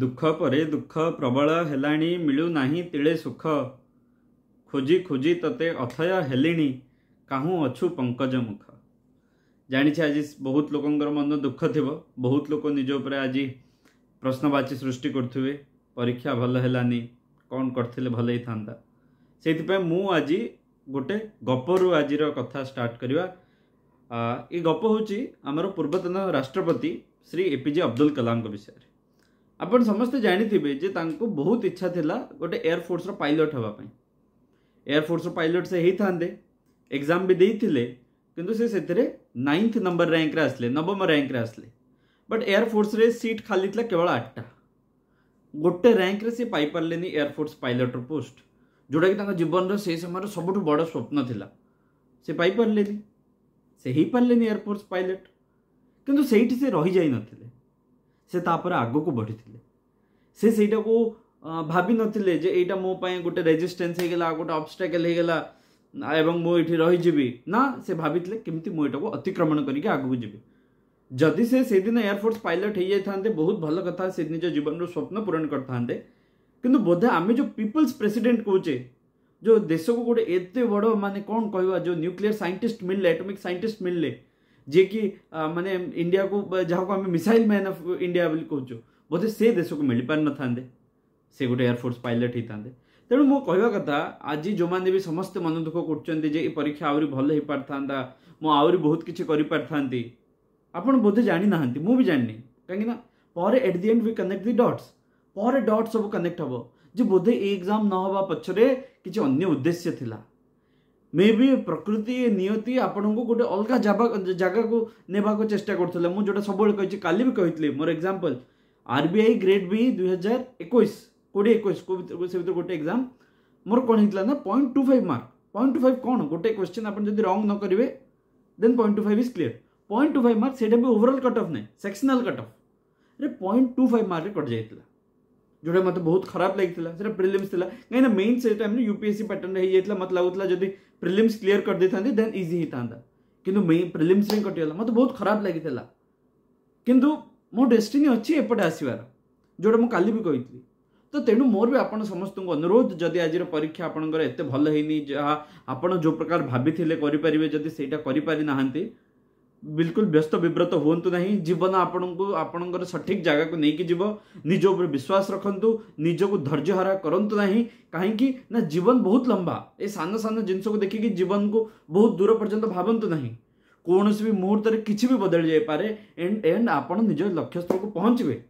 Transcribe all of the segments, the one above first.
दुख पर दुख प्रबल है मिलूना तिले सुख खोजी खोजी तते अथय है काहू अछु पंकज मुख जाणी आज बहुत लोग मन दुख थ बहुत लोग निजर आज प्रश्नवाची सृष्टि करेंगे परीक्षा भल है कौन करते भल ही था से मुझे गोटे गपरु आज कथा स्टार्ट करवा गप हूँ आमर पूर्वतन राष्ट्रपति श्री एपीजे अब्दुल कलाम विषय आप समस्ते जाथे बहुत इच्छा थी गोटे एयरफोर्स पायलट हाँपी एयरफोर्स पायलट से ही था एग्जाम भी देते किंतु से नाइन्थ नंबर रैंक आसले नवम रैंक आसले बट एयरफोर्स सीट खाली था केवल आठटा गोटे रैंक से पारे एयरफोर्स पायलट पोस्ट जोटा कि जीवन से समय सब बड़ स्वप्न थी से पारे से हीपारे एयरफोर्स पायलट किंतु से रही जा ना ସେ ତାପରେ ଆଗକୁ ବଢ଼ିଥିଲେ ସେ ସେଇଟାକୁ ଭାବିନଥିଲେ ଯେ ଏଇଟା ମୋ ପାଇଁ ଗୋଟେ ରେଜିଷ୍ଟାନ୍ସ ହେଇଗଲା ଗୋଟେ ଅବଷ୍ଟ୍ରାକେଲ୍ ହେଇଗଲା ଏବଂ ମୁଁ ଏଇଠି ରହିଯିବି ନା ସେ ଭାବିଥିଲେ କେମିତି ମୁଁ ଏଇଟାକୁ ଅତିକ୍ରମଣ କରିକି ଆଗକୁ ଯିବି ଯଦି ସେ ସେଦିନ ଏୟାରଫୋର୍ସ ପାଇଲଟ୍ ହେଇଯାଇଥାନ୍ତେ ବହୁତ ଭଲ କଥା ସେ ନିଜ ଜୀବନର ସ୍ୱପ୍ନ ପୂରଣ କରିଥାନ୍ତେ କିନ୍ତୁ ବୋଧେ ଆମେ ଯେଉଁ ପିପୁଲ୍ସ ପ୍ରେସିଡେଣ୍ଟ କହୁଛେ ଯେଉଁ ଦେଶକୁ ଗୋଟେ ଏତେ ବଡ଼ ମାନେ କ'ଣ କହିବା ଯେଉଁ ନ୍ୟୁକ୍ଲିୟର ସାଇଣ୍ଟିଷ୍ଟ ମିଳିଲେ ଆଟୋମିକ୍ ସାଇଣ୍ଟିଷ୍ଟ ମିଳିଲେ जे कि मानने इंडिया को जहाँ को मिसाइल मैन अफ इंडिया कौचु बोधे से देश को मिल पार न था से गोटे एयरफोर्स पायलट होता है तेणु मो कह कथा आज जो मैंने भी समस्त मन दुख कर परीक्षा आहरी भल हो पार मु आहरी बहुत किसी करोधे जाणिना मुझ भी जानी कहीं at the end we connect the dots पर डट सब कनेक्ट हे जो बोधे ये एग्जाम न होगा पक्ष किसी अन्य उद्देश्य थिला मे बी प्रकृति नियति आपण को गोटे अलग जगह को ने चेस्ट चेस्टा कर सब कल भी कही मोर एक्जामपल आर ग्रेड बी दुई हजार एक कोड़े एक गोटे एक्जाम मोर कौन ना point two five mark point two five कौन गोटे क्वेश्चन आप रंग न करेंगे then point two five is clear point two five mark से ओवरअल कट अफ ना सेक्शनाल कट अफ रे point two five mark cut जाता जोड़ा मतलब बहुत खराब लगी है प्रिलिम्स था कहीं मेन से यूपीएससी पैटर्न होता मतलब लगुता जब ପ୍ରିଲିମ୍ସ କ୍ଲିଅର୍ କରିଦେଇଥାନ୍ତି ଦେନ୍ ଇଜି ହେଇଥାନ୍ତା କିନ୍ତୁ ପ୍ରିଲିମ୍ସ ହିଁ କଟିଗଲା ମୋତେ ବହୁତ ଖରାପ ଲାଗିଥିଲା କିନ୍ତୁ ମୋ ଡେଷ୍ଟିନି ଅଛି ଏପଟେ ଆସିବାର ଯେଉଁଟା ମୁଁ କାଲି ବି କହିଥିଲି ତ ତେଣୁ ମୋର ବି ଆପଣ ସମସ୍ତଙ୍କୁ ଅନୁରୋଧ ଯଦି ଆଜିର ପରୀକ୍ଷା ଆପଣଙ୍କର ଏତେ ଭଲ ହେଇନି ଯାହା ଆପଣ ଯେଉଁ ପ୍ରକାର ଭାବିଥିଲେ କରିପାରିବେ ଯଦି ସେଇଟା କରିପାରିନାହାନ୍ତି बिल्कुल व्यस्त ब्रत हूँ ना जीवन आपण को आपण सठिक जगह को लेकिन जीव निज विश्वास रखत निज को धर्य हरा करूँ ना कहीं जीवन बहुत लंबा ये सान सान जिनस को देखिक जीवन को बहुत दूर पर्यटन भावतु ना कौन सी भी मुहूर्त किसी भी बदली जापे एंड एंड आप निज लक्ष्यस्थल को पहुँचे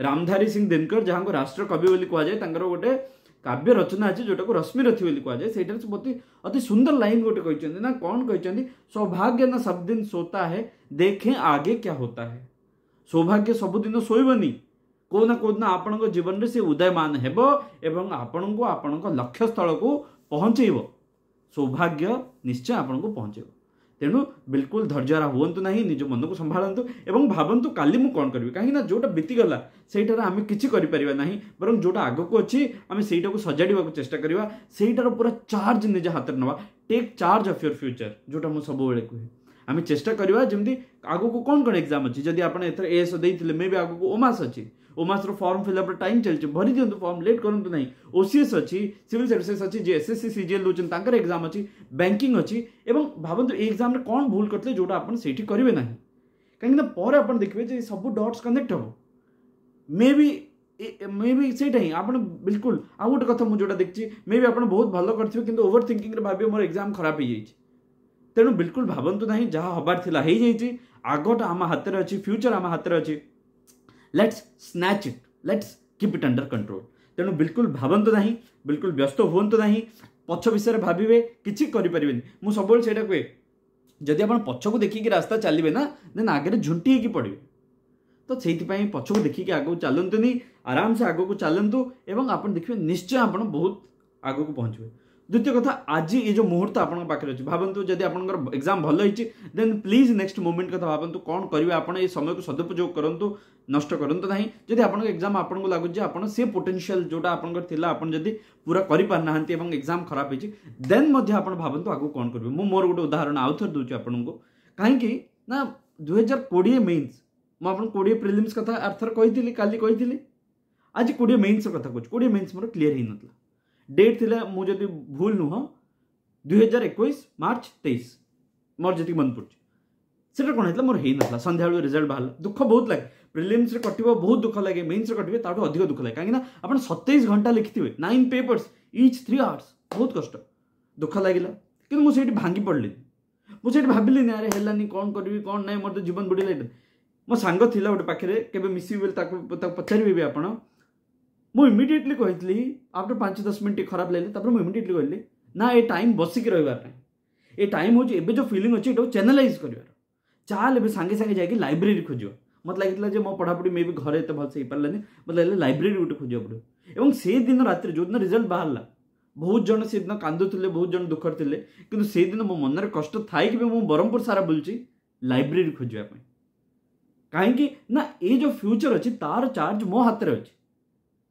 रामधारी सिंह दिनकर जहाँ को राष्ट्र कवि कहुए गोटे काव्य रचना अच्छे जोटा को रश्मिरथी बोली कहुए से अति अति सुंदर लाइन गोटे कहते ना कौन कहते सौभाग्य ना सब दिन सोता है देखें आगे क्या होता है सौभाग्य सबुदिन शोबन कौना कौदिन आपण जीवन में से उदयमान हो आपण को आपण लक्ष्य स्थल को पहुँचब सौभाग्य निश्चय आपण को पहुँचेगा तेणु बिल्कुल धर्जरा हूँ ना निज मन को संभालतु और भावतु का कौन करी कहीं जोटा बीतीगला से आम कि ना बर जोटा आग को अच्छी आम से सजाड़ा चेषा करवाईटार पूरा चार्ज निज हाथ ना take charge of your future जोटा मुझे सब वे कहे आम चेस्टा करवा जमी आगे कौन कौन एक्जाम अच्छी जब आप एस मे भी आगे ओमास अच्छी ମାତ୍ର ଫର୍ମ ଫିଲ୍ଅପ୍ର ଟାଇମ୍ ଚାଲିଛି ଭରିଦିଅନ୍ତୁ ଫର୍ମ ଲେଟ୍ କରନ୍ତୁ ନାହିଁ ଓସିଏସ୍ ଅଛି ସିଭିଲ୍ ସର୍ଭିସେସ୍ ଅଛି ଯିଏ ଏସ୍ଏସ୍ସି ସିଜିଏଲ୍ ଦେଉଛନ୍ତି ତାଙ୍କର ଏକ୍ଜାମ୍ ଅଛି ବ୍ୟାଙ୍କିଂ ଅଛି ଏବଂ ଭାବନ୍ତୁ ଏଇ ଏକ୍ଜାମ୍ରେ କ'ଣ ଭୁଲ କରିଥିଲେ ଯେଉଁଟା ଆପଣ ସେଇଠି କରିବେ ନାହିଁ କାହିଁକିନା ପରେ ଆପଣ ଦେଖିବେ ଯେ ସବୁ ଡଟ୍ସ କନେକ୍ଟ ହେବ ମେ ବି ମେ ବି ସେଇଟା ହିଁ ଆପଣ ବିଲକୁଲ ଆଉ ଗୋଟେ କଥା ମୁଁ ଯେଉଁଟା ଦେଖିଛି ମେ ବି ଆପଣ ବହୁତ ଭଲ କରିଥିବେ କିନ୍ତୁ ଓଭର ଥିଙ୍କିଂରେ ଭାବିବେ ମୋର ଏକ୍ଜାମ୍ ଖରାପ ହେଇଯାଇଛି ତେଣୁ ବିଲକୁଲ ଭାବନ୍ତୁ ନାହିଁ ଯାହା ହେବାର ଥିଲା ହେଇଯାଇଛି ଆଗଟା ଆମ ହାତରେ ଅଛି ଫ୍ୟୁଚର୍ ଆମ ହାତରେ ଅଛି let's snatch it let's keep it under control ତେଣୁ ବିଲକୁଲ ଭାବନ୍ତୁ ନାହିଁ ବିଲକୁଲ ବ୍ୟସ୍ତ ହୁଅନ୍ତୁ ନାହିଁ ପଛ ବିଷୟରେ ଭାବିବେ କିଛି କରିପାରିବେନି ମୁଁ ସବୁବେଳେ ସେଇଟା କୁହେ ଯଦି ଆପଣ ପଛକୁ ଦେଖିକି ରାସ୍ତା ଚାଲିବେ ନା ଦେନ୍ ଆଗରେ ଝୁଣ୍ଟି ହେଇକି ପଡ଼ିବେ ତ ସେଇଥିପାଇଁ ପଛକୁ ଦେଖିକି ଆଗକୁ ଚାଲନ୍ତୁନି ଆରାମସେ ଆଗକୁ ଚାଲନ୍ତୁ ଏବଂ ଆପଣ ଦେଖିବେ ନିଶ୍ଚୟ ଆପଣ ବହୁତ ଆଗକୁ ପହଞ୍ଚିବେ द्वितीय कथ आज ये जो मुहूर्त आपके अच्छे भावतु जब आप एक्जाम भल होती देन प्लीज नेक्स्ट मोमेंट कथ भावत कौन करेंगे आप समय को सदुपयोग करूँ नष्ट कर एक्जाम आपको लगुच से पोटेनसीआल जो आप पूरा करना एक्जाम खराब होती देन आप भावत आगे कौन करेंगे मुझ मोर गोटे उदाहरण आउ थे दूसरी आपन को कहीं दुईार कोड़े मेन्स मुझे कोड़े प्रिलिम्स कथ आर थर कही कल आज कोड़े मेन्स कथ कह कोड़े मेन्स मोर क्लीयर हो नाला डेट थी मुझे भूल नुह दुईार एक मार्च तेईस मोर जी मन पड़े से मोर हो ना सन्ध्या रिजल्ट बाहर दुख बहुत लगे प्रिलियम्स कटो बहुत दुख लगे मेन्स कटे अधिक दुख लगे कहीं आप सतैश घंटा लिखिथे nine papers each three hours बहुत कष्ट दुख लगे कि भांगी पड़ी मुझे भाविली ना है कौन करी कौन ना मोर तो जीवन बुड़ी लगे मो सांग गोटे पाखे केसबी पचारे भी आप ମୁଁ ଇମିଡ଼ିଏଟଲି କହିଥିଲି ଆଫ୍ଟର ପାଞ୍ଚ ଦଶ ମିନିଟ୍ ଖରାପ ଲାଗିଲେ ତାପରେ ମୁଁ ଇମିଡ଼ିଏଟଲି କହିଲି ନା ଏ ଟାଇମ୍ ବସିକି ରହିବା ପାଇଁ ଏ ଟାଇମ୍ ହେଉଛି ଏବେ ଯେଉଁ ଫିଲିଂ ଅଛି ଏଟାକୁ ଚ୍ୟାନେଲାଇଜ୍ କରିବାର ଚାଲ ଏବେ ସାଙ୍ଗେ ସାଙ୍ଗେ ଯାଇକି ଲାଇବ୍ରେରୀ ଖୋଜିବ ମୋତେ ଲାଗିଥିଲା ଯେ ମୋ ପଢ଼ାପଢ଼ି ମେ ବି ଘରେ ଏତେ ଭଲସେ ହେଇପାରିଲାନି ମୋତେ ଲାଗିଲା ଲାଇବ୍ରେରୀ ଗୋଟେ ଖୋଜିବାକୁ ପଡ଼ିବ ଏବଂ ସେଦିନ ରାତିରେ ଯେଉଁଦିନ ରେଜଲ୍ଟ ବାହାରିଲା ବହୁତ ଜଣ ସେଦିନ କାନ୍ଦୁଥିଲେ ବହୁତ ଜଣ ଦୁଃଖରେ ଥିଲେ କିନ୍ତୁ ସେଇଦିନ ମୋ ମନରେ କଷ୍ଟ ଥାଇକି ବି ମୁଁ ବ୍ରହ୍ମପୁର ସାରା ବୁଲୁଛି ଲାଇବ୍ରେରୀ ଖୋଜିବା ପାଇଁ କାହିଁକି ନା ଏ ଯେଉଁ ଫ୍ୟୁଚର୍ ଅଛି ତା'ର ଚାର୍ଜ ମୋ ହାତରେ ଅଛି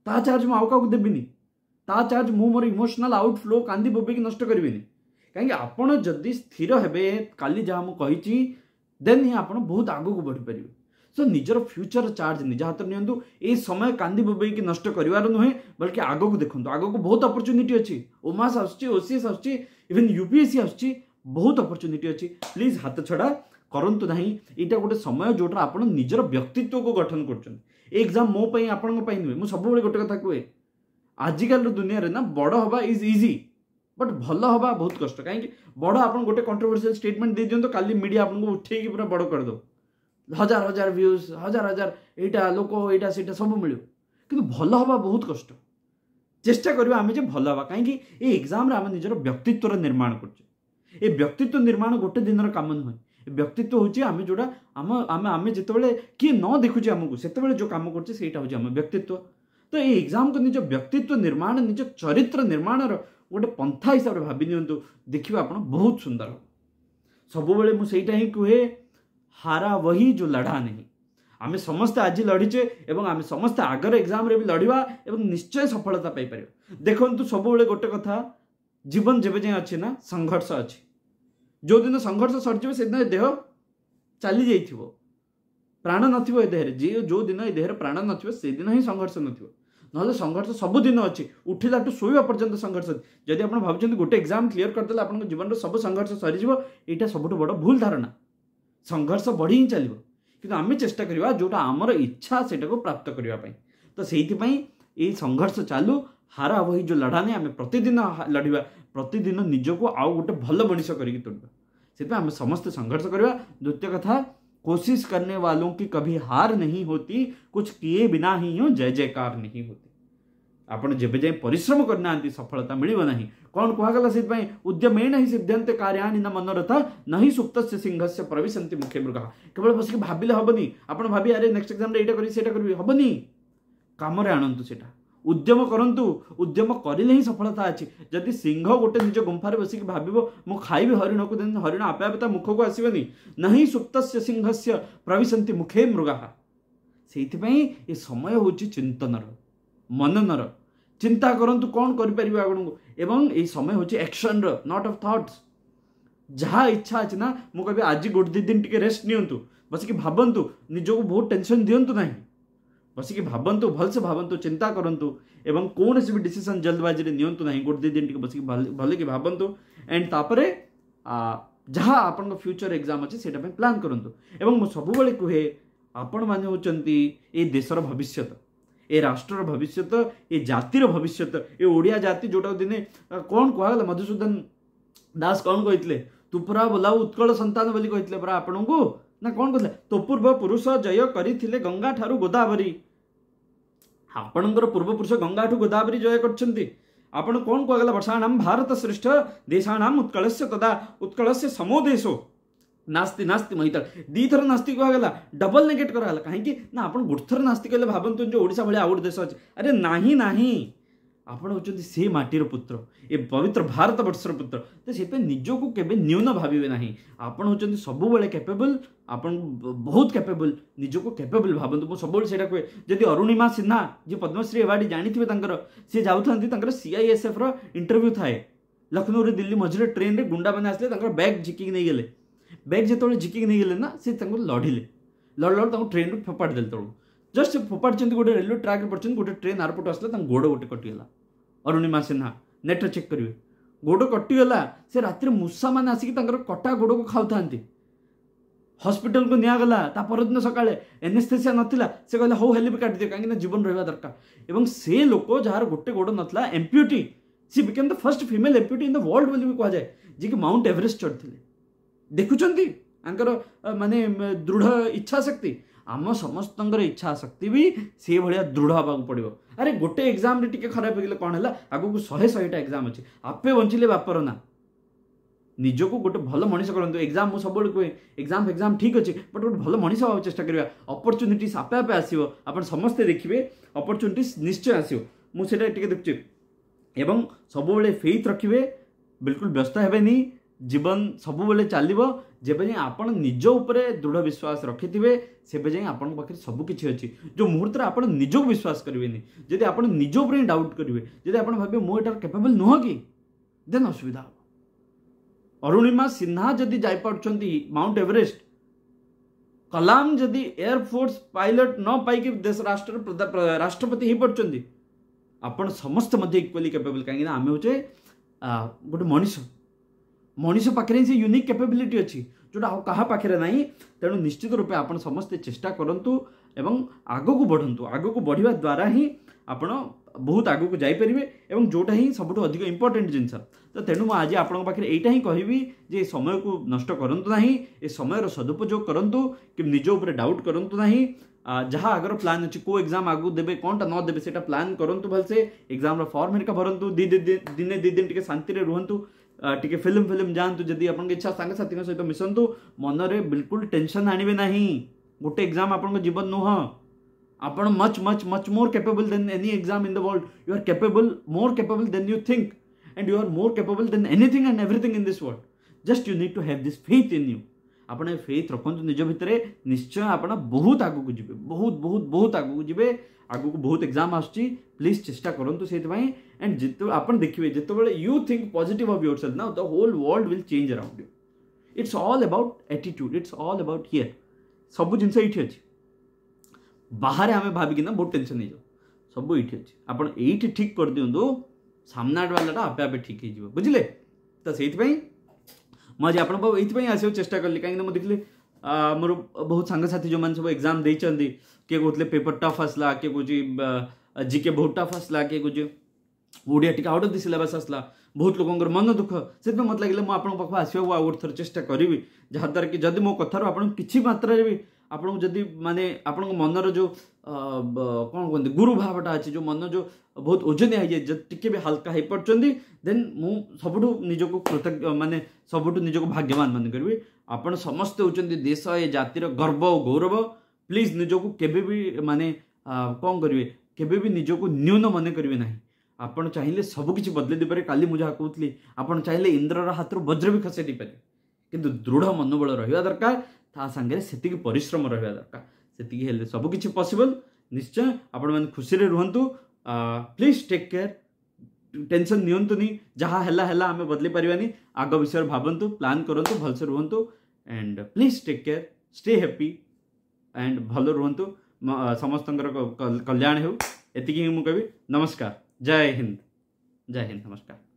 ତା ଚାର୍ଜ ମୁଁ ଆଉ କାହାକୁ ଦେବିନି ତା ଚାର୍ଜ ମୁଁ ମୋର ଇମୋସନାଲ୍ ଆଉଟ୍ ଫ୍ଲୋ କାନ୍ଦି ବୋବେଇକି ନଷ୍ଟ କରିବିନି କାହିଁକି ଆପଣ ଯଦି ସ୍ଥିର ହେବେ କାଲି ଯାହା ମୁଁ କହିଛି ଦେନ୍ ହିଁ ଆପଣ ବହୁତ ଆଗକୁ ବଢ଼ିପାରିବେ ସୋ ନିଜର ଫ୍ୟୁଚର୍ ଚାର୍ଜ ନିଜ ହାତରେ ନିଅନ୍ତୁ ଏଇ ସମୟ କାନ୍ଦି ବୋବେଇକି ନଷ୍ଟ କରିବାର ନୁହେଁ ବଲ୍କି ଆଗକୁ ଦେଖନ୍ତୁ ଆଗକୁ ବହୁତ ଅପରଚ୍ୟୁନିଟି ଅଛି ଓମାସ୍ ଆସୁଛି ଓସିଏସ୍ ଆସୁଛି even U P S C ଆସୁଛି ବହୁତ ଅପରଚ୍ୟୁନିଟି ଅଛି ପ୍ଲିଜ୍ ହାତ ଛଡ଼ା କରନ୍ତୁ ନାହିଁ ଏଇଟା ଗୋଟେ ସମୟ ଯେଉଁଟା ଆପଣ ନିଜର ବ୍ୟକ୍ତିତ୍ୱକୁ ଗଠନ କରୁଛନ୍ତି ଏ ଏକ୍ଜାମ୍ ମୋ ପାଇଁ ଆପଣଙ୍କ ପାଇଁ ନୁହେଁ ମୁଁ ସବୁବେଳେ ଗୋଟେ କଥା କୁହେ ଆଜିକାଲିର ଦୁନିଆରେ ନା ବଡ଼ ହେବା ଇଜ୍ ଇଜି ବଟ୍ ଭଲ ହେବା ବହୁତ କଷ୍ଟ କାହିଁକି ବଡ଼ ଆପଣ ଗୋଟେ କଣ୍ଟ୍ରୋଭର୍ସିଆଲ୍ ଷ୍ଟେଟମେଣ୍ଟ ଦେଇଦିଅନ୍ତୁ କାଲି ମିଡ଼ିଆ ଆପଣଙ୍କୁ ଉଠେଇକି ପୁରା ବଡ଼ କରିଦେବ ହଜାର ହଜାର ଭ୍ୟୁଜ୍ ହଜାର ହଜାର ଏଇଟା ଲୋକ ଏଇଟା ସେଇଟା ସବୁ ମିଳିବ କିନ୍ତୁ ଭଲ ହେବା ବହୁତ କଷ୍ଟ ଚେଷ୍ଟା କରିବା ଆମେ ଯେ ଭଲ ହେବା କାହିଁକି ଏ ଏକ୍ଜାମ୍ରେ ଆମେ ନିଜର ବ୍ୟକ୍ତିତ୍ୱର ନିର୍ମାଣ କରୁଛେ ଏ ବ୍ୟକ୍ତିତ୍ୱ ନିର୍ମାଣ ଗୋଟେ ଦିନର କାମ ନୁହେଁ ବ୍ୟକ୍ତିତ୍ୱ ହେଉଛି ଆମେ ଯେଉଁଟା ଆମ ଆମେ ଆମେ ଯେତେବେଳେ କିଏ ନ ଦେଖୁଛି ଆମକୁ ସେତେବେଳେ ଯେଉଁ କାମ କରୁଛେ ସେଇଟା ହେଉଛି ଆମ ବ୍ୟକ୍ତିତ୍ୱ ତ ଏଇ ଏକ୍ଜାମ୍କୁ ନିଜ ବ୍ୟକ୍ତିତ୍ୱ ନିର୍ମାଣ ନିଜ ଚରିତ୍ର ନିର୍ମାଣର ଗୋଟେ ପନ୍ଥା ହିସାବରେ ଭାବି ନିଅନ୍ତୁ ଦେଖିବେ ଆପଣ ବହୁତ ସୁନ୍ଦର ସବୁବେଳେ ମୁଁ ସେଇଟା ହିଁ କୁହେ ହାରା ବହି ଯେଉଁ ଲଢ଼ା ନାହିଁ ଆମେ ସମସ୍ତେ ଆଜି ଲଢ଼ିଛେ ଏବଂ ଆମେ ସମସ୍ତେ ଆଗର ଏକ୍ଜାମ୍ରେ ବି ଲଢ଼ିବା ଏବଂ ନିଶ୍ଚୟ ସଫଳତା ପାଇପାରିବା ଦେଖନ୍ତୁ ସବୁବେଳେ ଗୋଟେ କଥା ଜୀବନ ଯେବେ ଯାଏଁ ଅଛି ନା ସଂଘର୍ଷ ଅଛି ଯେଉଁଦିନ ସଂଘର୍ଷ ସରିଯିବ ସେଦିନ ଏ ଦେହ ଚାଲିଯାଇଥିବ ପ୍ରାଣ ନଥିବ ଏ ଦେହରେ ଯିଏ ଯେଉଁଦିନ ଏ ଦେହରେ ପ୍ରାଣ ନଥିବ ସେଦିନ ହିଁ ସଂଘର୍ଷ ନଥିବ ନହେଲେ ସଂଘର୍ଷ ସବୁଦିନ ଅଛି ଉଠିଲାଠୁ ଶୋଇବା ପର୍ଯ୍ୟନ୍ତ ସଂଘର୍ଷ ଅଛି ଯଦି ଆପଣ ଭାବୁଛନ୍ତି ଗୋଟେ ଏକ୍ଜାମ୍ କ୍ଲିୟର କରିଦେଲେ ଆପଣଙ୍କ ଜୀବନର ସବୁ ସଂଘର୍ଷ ସରିଯିବ ଏଇଟା ସବୁଠୁ ବଡ଼ ଭୁଲ ଧାରଣା ସଂଘର୍ଷ ବଢ଼ି ହିଁ ଚାଲିବ କିନ୍ତୁ ଆମେ ଚେଷ୍ଟା କରିବା ଯେଉଁଟା ଆମର ଇଚ୍ଛା ସେଇଟାକୁ ପ୍ରାପ୍ତ କରିବା ପାଇଁ ତ ସେଇଥିପାଇଁ ଏଇ ସଂଘର୍ଷ ଚାଲୁ ହାରା ବହି ଯେଉଁ ଲଢ଼ା ନାହିଁ ଆମେ ପ୍ରତିଦିନ ଲଢ଼ିବା प्रतिदिन निजक आउ गोटे भल मनीष करके तोड़ा आम समस्त संघर्ष करवा द्वितीय कथा कोशिश करने वालों की कभी हार नहीं होती कुछ किए बिना ही हूँ जय जयकार नहीं होती आपड़ जब जाए परिश्रम करना सफलता मिलना ना कौन कहगला से उद्यम ए ना सिद्धांत कार्यान्न मनरथ ही सुप्त से सिंह से प्रवेशंत मुख्य मृग केवल बस भाविले हेनी आप भाभी अरे नेक्स्ट एक्जाम ये करी से हेनी कमरे आनतु सीटा ଉଦ୍ୟମ କରନ୍ତୁ ଉଦ୍ୟମ କରିଲେ ହିଁ ସଫଳତା ଅଛି ଯଦି ସିଂହ ଗୋଟେ ନିଜ ଗୁମ୍ଫାରେ ବସିକି ଭାବିବ ମୁଁ ଖାଇବି ହରିଣକୁ ଦେନ୍ ହରିଣ ଆପେ ଆପେ ତା ମୁଖକୁ ଆସିବନି ନାହିଁ ସୁପ୍ତସ୍ୟ ସିଂହସ୍ୟ ପ୍ରବିଶନ୍ତି ମୁଖେ ମୃଗା ସେଇଥିପାଇଁ ଏ ସମୟ ହେଉଛି ଚିନ୍ତନର ମନନର ଚିନ୍ତା କରନ୍ତୁ କ'ଣ କରିପାରିବେ ଆପଣଙ୍କୁ ଏବଂ ଏଇ ସମୟ ହେଉଛି ଏକ୍ସନର ନଟ୍ ଅଫ୍ ଥଟ୍ସ ଯାହା ଇଚ୍ଛା ଅଛି ନା ମୁଁ କହିବି ଆଜି ଗୋଟେ ଦୁଇ ଦିନ ଟିକେ ରେଷ୍ଟ ନିଅନ୍ତୁ ବସିକି ଭାବନ୍ତୁ ନିଜକୁ ବହୁତ ଟେନସନ୍ ଦିଅନ୍ତୁ ନାହିଁ əsi কি ভাবন্তু ভালসে ভাবন্তু চিন্তা করন্তু এবং কোনসিবি ডিসিশন জলদবাজি রি নিয়ন্তু নাহি করদে দি দিকি বাসকি ভালকে ভাবন্তু এন্ড তাপরে আ যাহা আপন ফিউচার এগজাম আছে সেটা পই প্ল্যান করন্তু এবং ম সববলি কহে আপন মানু হচন্তি এই দেশৰ ভৱিষ্যত এই ৰাষ্ট্ৰৰ ভৱিষ্যত এই জাতিৰ ভৱিষ্যত এই ওড়িয়া জাতি জটা দিনে কোন কোৱা গলে মধুসূদন দাস কোৱন কইতলে তুপৰা বোলা উতকল সন্তান বুলি কইতলে برا আপনক না কোন কইতলে তপপূর্ব পুরুষ জয় কৰি থিলে গঙ্গা ঠাৰু গোদাবৰী ଆପଣଙ୍କର ପୂର୍ବପୁରୁଷ ଗଙ୍ଗାଠୁ ଗୋଦାବରୀ ଜୟ କରିଛନ୍ତି ଆପଣ କ'ଣ କୁହାଗଲା ବର୍ଷାଣାମ ଭାରତ ଶ୍ରେଷ୍ଠ ଦେଶାଣାମ ଉତ୍କଳସ୍ୟ ତଦା ଉତ୍କଳସ୍ୟ ସମୋ ଦେଶ ନାସ୍ତି ନାସ୍ତି ମହିତଳ ଦୁଇଥର ନାସ୍ତି କୁହାଗଲା ଡବଲ ନେଗେଟ୍ କରାଗଲା କାହିଁକି ନା ଆପଣ ଗୋଟେ ଥର ନାସ୍ତି କହିଲେ ଭାବନ୍ତୁ ଯେ ଓଡ଼ିଶା ଭଳିଆ ଆଉ ଗୋଟେ ଦେଶ ଅଛି ଆରେ ନାହିଁ ନାହିଁ ଆପଣ ହେଉଛନ୍ତି ସେଇ ମାଟିର ପୁତ୍ର ଏ ପବିତ୍ର ଭାରତ ବର୍ଷର ପୁତ୍ର ତ ସେଥିପାଇଁ ନିଜକୁ କେବେ ନ୍ୟୁନ ଭାବିବେ ନାହିଁ ଆପଣ ହେଉଛନ୍ତି ସବୁବେଳେ କ୍ୟାପେବଲ୍ ଆପଣ ବହୁତ କ୍ୟାପେବଲ୍ ନିଜକୁ କ୍ୟାପେବଲ୍ ଭାବନ୍ତୁ ମୁଁ ସବୁବେଳେ ସେଇଟା କୁହେ ଯଦି ଅରୁଣିମା ସିହ୍ନା ଯିଏ ପଦ୍ମଶ୍ରୀ ଆୱାର୍ଡ଼ ଜାଣିଥିବେ ତାଙ୍କର ସିଏ ଯାଉଥାନ୍ତି ତାଙ୍କର ସିଆଇଏସ୍ଏଫ୍ର ଇଣ୍ଟରଭ୍ୟୁ ଥାଏ ଲକ୍ଷ୍ନୌରୁ ଦିଲ୍ଲୀ ମଝିରେ ଟ୍ରେନ୍ରେ ଗୁଣ୍ଡାମାନେ ଆସିଲେ ତାଙ୍କର ବ୍ୟାଗ୍ ଝିକିକି ନେଇଗଲେ ବ୍ୟାଗ୍ ଯେତେବେଳେ ଝିକିକି ନେଇଗଲେ ନା ସେ ତାଙ୍କୁ ଲଢ଼ିଲେ ଲଢ଼ି ଲଢ଼ି ତାଙ୍କୁ ଟ୍ରେନ୍ରୁ ଫୋପାଡ଼ି ଦେଲେ ତଳକୁ जस्ट ଫୋପାଡ଼ୁଛନ୍ତି ଗୋଟେ ରେଲୱେ ଟ୍ରାକ୍ରେ ପଡ଼ୁଛନ୍ତି ଗୋଟେ ଟ୍ରେନ୍ ଆରପଟ ଆସିଲା ତାଙ୍କ ଗୋଡ଼ ଗୋଟେ କଟିଗଲା ଅରୁଣିମା ସିହ୍ନା ନେଟ୍ରେ ଚେକ୍ କରିବେ ଗୋଡ଼ କଟିଗଲା ସେ ରାତିରେ ମୂଷାମାନେ ଆସିକି ତାଙ୍କର କଟା ଗୋଡ଼କୁ ଖାଉଥାନ୍ତି ହସ୍ପିଟାଲକୁ ନିଆଗଲା ତା ପରଦିନ ସକାଳେ ଏନେସ୍ଥେସିଆ ନଥିଲା ସେ କହିଲା ହଉ ହେଲେ ବି କାଟିଦିଅ କାହିଁକିନା ଜୀବନ ରହିବା ଦରକାର ଏବଂ ସେ ଲୋକ ଯାହାର ଗୋଟେ ଗୋଡ଼ ନଥିଲା amputee she became the first female amputee in the world ବୋଲି ବି କୁହାଯାଏ ଯିଏକି ମାଉଣ୍ଟ ଏଭରେଷ୍ଟ ଚଢ଼ିଥିଲେ ଦେଖୁଛନ୍ତି ତାଙ୍କର ମାନେ ଦୃଢ଼ ଇଚ୍ଛାଶକ୍ତି ଆମ ସମସ୍ତଙ୍କର ଇଚ୍ଛା ଶକ୍ତି ବି ସେଇଭଳିଆ ଦୃଢ଼ ହେବାକୁ ପଡ଼ିବ ଆରେ ଗୋଟେ ଏକ୍ଜାମ୍ରେ ଟିକେ ଖରାପ ହେଇଗଲେ କ'ଣ ହେଲା ଆଗକୁ ଶହେ ଶହେଟା ଏକ୍ଜାମ୍ ଅଛି ଆପେ ବଞ୍ଚିଲେ ବାପର ନା ନିଜକୁ ଗୋଟେ ଭଲ ମଣିଷ କରନ୍ତୁ ଏକ୍ଜାମ୍ ମୁଁ ସବୁବେଳେ କୁହେ ଏକ୍ଜାମ୍ ଫେକ୍ଜାମ୍ ଠିକ୍ ଅଛି ବଟ୍ ଗୋଟେ ଭଲ ମଣିଷ ହେବାକୁ ଚେଷ୍ଟା କରିବା ଅପରଚ୍ୟୁନିଟିସ୍ ଆପେ ଆପେ ଆସିବ ଆପଣ ସମସ୍ତେ ଦେଖିବେ ଅପରଚ୍ୟୁନିଟିସ୍ ନିଶ୍ଚୟ ଆସିବ ମୁଁ ସେଇଟା ଟିକେ ଦେଖୁଛି ଏବଂ ସବୁବେଳେ ଫେଥ୍ ରଖିବେ ବିଲକୁଲ ବ୍ୟସ୍ତ ହେବେନି ଜୀବନ ସବୁବେଳେ ଚାଲିବ ଯେବେ ଯାଇ ଆପଣ ନିଜ ଉପରେ ଦୃଢ଼ ବିଶ୍ୱାସ ରଖିଥିବେ ସେବେ ଯାଇ ଆପଣଙ୍କ ପାଖରେ ସବୁକିଛି ଅଛି ଯେଉଁ ମୁହୂର୍ତ୍ତରେ ଆପଣ ନିଜକୁ ବିଶ୍ୱାସ କରିବେନି ଯଦି ଆପଣ ନିଜ ଉପରେ ହିଁ ଡାଉଟ୍ କରିବେ ଯଦି ଆପଣ ଭାବିବେ ମୁଁ ଏଟାର କେପାବଲ୍ ନୁହଁ କି ଦେନ୍ ଅସୁବିଧା ହେବ ଅରୁଣିମା ସିହ୍ନା ଯଦି ଯାଇପାରୁଛନ୍ତି ମାଉଣ୍ଟ ଏଭରେଷ୍ଟ କଲାମ ଯଦି ଏୟାରଫୋର୍ସ ପାଇଲଟ ନ ପାଇକି ଦେଶ ରାଷ୍ଟ୍ରର ରାଷ୍ଟ୍ରପତି ହେଇପାରୁଛନ୍ତି ଆପଣ ସମସ୍ତେ ମଧ୍ୟ ଇକ୍ୱାଲି କେପାବଲ୍ କାହିଁକିନା ଆମେ ହେଉଛେ ଗୋଟେ ମଣିଷ मनीष पाखे से यूनिक कैपेबिलिटी अच्छी जोटा क्या पाखे ना तेणु निश्चित रूप आप समस्ते चेषा करूँ एवं आग को बढ़तु आग को बढ़िया द्वारा ही आप बहुत आग को जापर एवं जोटा ही सब अधिक इम्पोर्टेन्ट जिनस तो तेणु मुझे आपखे यहीटा ही कहि जो समय को नष्ट करूँ ना ये समय सदुपयोग करूँ कि निजर डाउट करूँ ना जहाँ आगर प्लां अच्छे को एग्जाम आगे देते कौनटा नदे से प्लां करूँ भलसे एग्जाम फर्म हेरिका भरतु दिन दिन दिन टे शांति रुहतु टी फिल्म फिल्म जातु जदि आपकी इच्छा सांगसाथी सहित मिशंतु मनरे बिल्कुल टेनसन आने ना गोटे एग्जाम आप जीवन नुह आप much much much more capable than any exam in the world you are capable more capable than you think and you are more capable than anything and everything in this world just you need to have this faith in you आप faith रखु निज भितर निश्चय आप बहुत आगे बहुत बहुत बहुत आगे आगुक बहुत एग्जाम आस चेस्टा करूँ से एंड जिते आप देखिए जितेबाला you think positive of yourself ना the whole world will change around you it's all about attitude it's all about हि सब जिन ये अच्छी बाहर आम भाविकी ना बहुत टेनसन नहीं जाऊ सब ये अच्छे आप ठीक कर दिंतु सामनाट वालाटा आपे आपे ठीक तो हो बुझे तो से मुझे आप ये आसवा चेस्टा कली कहीं मुझे देखिली मोर बहुत सांगसाथी जो मैंने सब एक्जाम देखते के कोतले पेपर टफ असला के कोची जी के बहुत टफ असला के कुछ ओडिया टी आउट ऑफ दि सिलेबस आसला बहुत लोगों मन दुख से मत लगे मुझे आप आसवाकू गोटे थर चेस्टा करी जहाद्वारा कि जदि मो कथ किसी मात्र भी आपण को जदि माने मनर जो कौन कहते गुरु भावटा अच्छे जो मन जो बहुत ओजनिया हो जाए टी हाल्का हो पार्टी देन मु सब निजक कृतज्ञ मानने सबुठ निजक भाग्यवान मन करी आप समस्ते होती देश ये जातिर गर्व और गौरव ପ୍ଲିଜ୍ ନିଜକୁ କେବେ ବି ମାନେ କ'ଣ କରିବେ କେବେ ବି ନିଜକୁ ନ୍ୟୁନ ମନେ କରିବେ ନାହିଁ ଆପଣ ଚାହିଁଲେ ସବୁକିଛି ବଦଳେଇ ଦେଇପାରିବେ କାଲି ମୁଁ ଯାହା କହୁଥିଲି ଆପଣ ଚାହିଁଲେ ଇନ୍ଦ୍ରର ହାତରୁ ବଜ୍ର ବି ଖସାଇ ଦେଇପାରିବେ କିନ୍ତୁ ଦୃଢ଼ ମନୋବଳ ରହିବା ଦରକାର ତା ସାଙ୍ଗରେ ସେତିକି ପରିଶ୍ରମ ରହିବା ଦରକାର ସେତିକି ହେଲେ ସବୁକିଛି ପସିବଲ୍ ନିଶ୍ଚୟ ଆପଣମାନେ ଖୁସିରେ ରୁହନ୍ତୁ ପ୍ଲିଜ୍ ଟେକ୍ କେୟାର ଟେନସନ୍ ନିଅନ୍ତୁନି ଯାହା ହେଲା ହେଲା ଆମେ ବଦଳି ପାରିବାନି ଆଗ ବିଷୟରେ ଭାବନ୍ତୁ ପ୍ଲାନ୍ କରନ୍ତୁ ଭଲସେ ରୁହନ୍ତୁ and please take care stay happy and भल रुंतु समस्त कल्याण हो नमस्कार जय हिंद जय हिंद नमस्कार